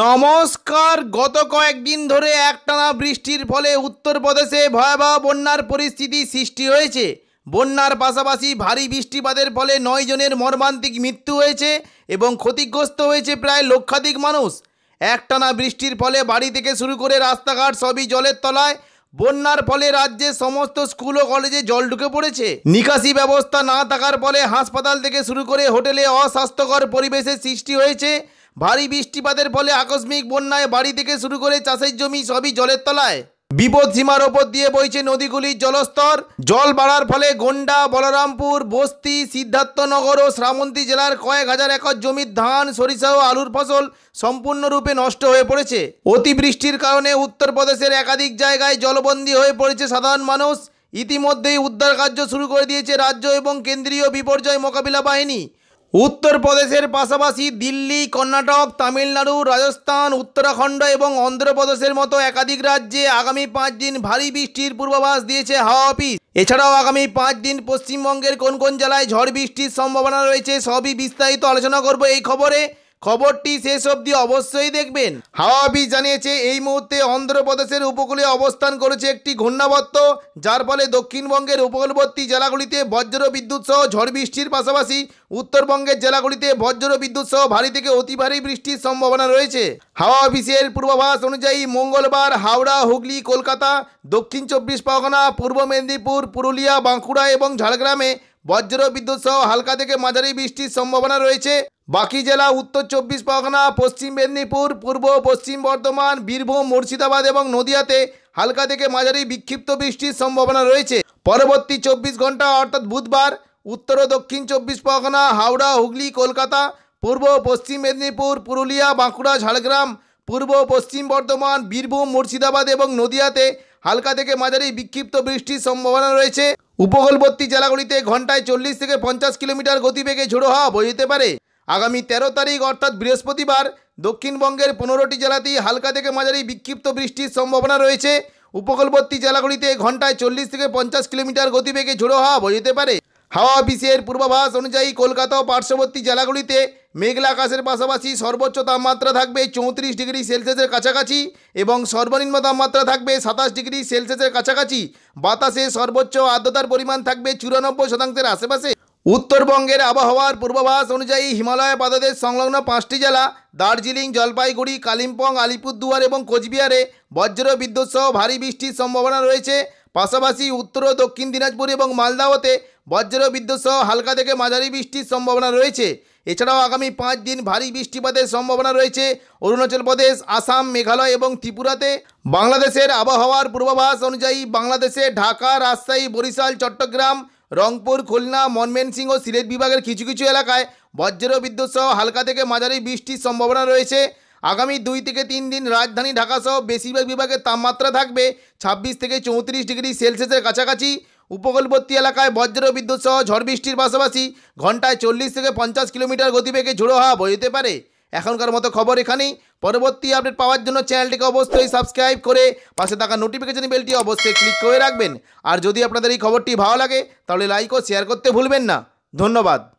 নমস্কার গত কয়েকদিন ধরে একটানা বৃষ্টির ফলে উত্তরপ্রদেশে ভয়াবহ বন্যার পরিস্থিতি সৃষ্টি হয়েছে বন্যার পাশাপাশি ভারী বৃষ্টিপাতের ফলে নয় জনের মর্মান্তিক মৃত্যু হয়েছে এবং ক্ষতিগ্রস্ত হয়েছে প্রায় লক্ষাধিক মানুষ একটানা বৃষ্টির ফলে বাড়ি থেকে শুরু করে রাস্তাঘাট সবই জলের তলায় বন্যার ফলে রাজ্যের সমস্ত স্কুল ও কলেজে জল ঢুকে পড়েছে নিকাশি ব্যবস্থা না থাকার ফলে হাসপাতাল থেকে শুরু করে হোটেলে অস্বাস্থ্যকর পরিবেশের সৃষ্টি হয়েছে ভারী বৃষ্টিপাতের ফলে আকস্মিক বন্যায় বাড়ি থেকে শুরু করে চাষের জমি সবই জলের তলায় বিপদ সীমার ওপর দিয়ে বইছে নদীগুলির জলস্তর জল বাড়ার ফলে গোন্ডা বলরামপুর বস্তি সিদ্ধার্থনগর ও শ্রাবন্তী জেলার কয়েক হাজার একর জমির ধান সরিষা ও আলুর ফসল সম্পূর্ণরূপে নষ্ট হয়ে পড়েছে অতিবৃষ্টির কারণে উত্তরপ্রদেশের একাধিক জায়গায় জলবন্দী হয়ে পড়েছে সাধারণ মানুষ ইতিমধ্যেই উদ্ধার কার্য শুরু করে দিয়েছে রাজ্য এবং কেন্দ্রীয় বিপর্যয় মোকাবিলা বাহিনী উত্তরপ্রদেশের পাশাপাশি দিল্লি কর্ণাটক তামিলনাড়ু রাজস্থান উত্তরাখণ্ড এবং অন্ধ্রপ্রদেশের মতো একাধিক রাজ্যে আগামী পাঁচ দিন ভারী বৃষ্টির পূর্বাভাস দিয়েছে হাওয়া অফিস এছাড়াও আগামী পাঁচ দিন পশ্চিমবঙ্গের কোন কোন জেলায় ঝড় বৃষ্টির সম্ভাবনা রয়েছে সবই বিস্তারিত আলোচনা করব এই খবরে খবরটি শেষ অবধি অবশ্যই দেখবেন হাওয়া অফিস জানিয়েছে এই মুহূর্তে অন্ধ্রপ্রদেশের উপকূলে অবস্থান করেছে একটি ঘূর্ণাবর্ত যার ফলে দক্ষিণবঙ্গের উপকূলবর্তী জেলাগুলিতে বজ্র বিদ্যুৎ সহ ঝড় বৃষ্টির পাশাপাশি উত্তরবঙ্গের জেলাগুলিতে বজ্র বিদ্যুৎ সহ ভারী থেকে অতি ভারী বৃষ্টির সম্ভাবনা রয়েছে হাওয়া অফিসের পূর্বাভাস অনুযায়ী মঙ্গলবার হাওড়া হুগলি কলকাতা দক্ষিণ চব্বিশ পরগনা পূর্ব মেদিনীপুর পুরুলিয়া বাঁকুড়া এবং ঝাড়গ্রামে বজ্র বিদ্যুৎ সহ হালকা থেকে মাঝারি বৃষ্টির সম্ভাবনা রয়েছে বাকি জেলা উত্তর চব্বিশ পরগনা পশ্চিম মেদিনীপুর পূর্ব পশ্চিম বর্ধমান বীরভূম মুর্শিদাবাদ এবং নদিয়াতে হালকা থেকে মাঝারি বিক্ষিপ্ত বৃষ্টির সম্ভাবনা রয়েছে পরবর্তী চব্বিশ ঘন্টা অর্থাৎ বুধবার উত্তর ও দক্ষিণ চব্বিশ পরগনা হাওড়া হুগলি কলকাতা পূর্ব পশ্চিম মেদিনীপুর পুরুলিয়া বাঁকুড়া ঝাড়গ্রাম পূর্ব পশ্চিম বর্ধমান বীরভূম মুর্শিদাবাদ এবং নদিয়াতে হালকা থেকে মাঝারি বিক্ষিপ্ত বৃষ্টির সম্ভাবনা রয়েছে উপকূলবর্তী জেলাগুলিতে ঘন্টায় চল্লিশ থেকে পঞ্চাশ কিলোমিটার গতিবেগে ঝোড়ো হওয়া বই হতে পারে আগামী তেরো তারিখ অর্থাৎ বৃহস্পতিবার দক্ষিণবঙ্গের পনেরোটি জেলাতেই হালকা থেকে মাঝারি বিক্ষিপ্ত বৃষ্টির সম্ভাবনা রয়েছে উপকূলবর্তী জেলাগুলিতে ঘন্টায় চল্লিশ থেকে পঞ্চাশ কিলোমিটার গতিবেগে ঝোড়ো হওয়া বই হতে পারে হাওয়া অফিসের পূর্বাভাস অনুযায়ী কলকাতা ও পার্শ্ববর্তী জেলাগুলিতে মেঘলা আকাশের পাশাপাশি সর্বোচ্চ তাপমাত্রা থাকবে চৌত্রিশ ডিগ্রি সেলসিয়াসের কাছাকাছি এবং সর্বনিম্ন তাপমাত্রা থাকবে সাতাশ ডিগ্রি সেলসিয়াসের কাছাকাছি বাতাসে সর্বোচ্চ আর্দ্রতার পরিমাণ থাকবে চুরানব্বই শতাংশের আশেপাশে উত্তরবঙ্গের আবহাওয়ার পূর্বাভাস অনুযায়ী হিমালয় পাদদের সংলগ্ন পাঁচটি জেলা দার্জিলিং জলপাইগুড়ি কালিম্পং আলিপুরদুয়ার এবং কোচবিহারে বজ্র বিদ্যুৎ সহ ভারী বৃষ্টির সম্ভাবনা রয়েছে পাশাপাশি উত্তর ও দক্ষিণ দিনাজপুর এবং মালদাওতে বজ্র বিদ্যুৎ সহ হালকা থেকে মাঝারি বৃষ্টির সম্ভাবনা রয়েছে এছাড়াও আগামী পাঁচ দিন ভারী বৃষ্টিপাতের সম্ভাবনা রয়েছে অরুণাচল প্রদেশ আসাম মেঘালয় এবং ত্রিপুরাতে বাংলাদেশের আবহাওয়ার পূর্বাভাস অনুযায়ী বাংলাদেশে ঢাকা রাজশাহী বরিশাল চট্টগ্রাম রংপুর খুলনা মনমেনসিংহ ও সিলেট বিভাগের কিছু কিছু এলাকায় বজ্র বিদ্যুৎ সহ হালকা থেকে মাঝারি বৃষ্টির সম্ভাবনা রয়েছে আগামী দুই থেকে তিন দিন রাজধানী ঢাকাসহ বেশিরভাগ বিভাগের তাপমাত্রা থাকবে ছাব্বিশ থেকে চৌত্রিশ ডিগ্রি সেলসিয়াসের কাছাকাছি উপকূলবর্তী এলাকায় বজ্র বিদ্যুৎ সহ ঝড় বৃষ্টির পাশাপাশি ঘন্টায় চল্লিশ থেকে পঞ্চাশ কিলোমিটার গতিবেগে ঝোড়ো হওয়া বইতে পারে এখনকার মতো খবর এখানেই পরবর্তী আপডেট পাওয়ার জন্য চ্যানেলটিকে অবশ্যই সাবস্ক্রাইব করে পাশে থাকা নোটিফিকেশন বেলটি অবশ্যই ক্লিক করে রাখবেন আর যদি আপনাদের এই খবরটি ভালো লাগে তাহলে লাইক ও শেয়ার করতে ভুলবেন না ধন্যবাদ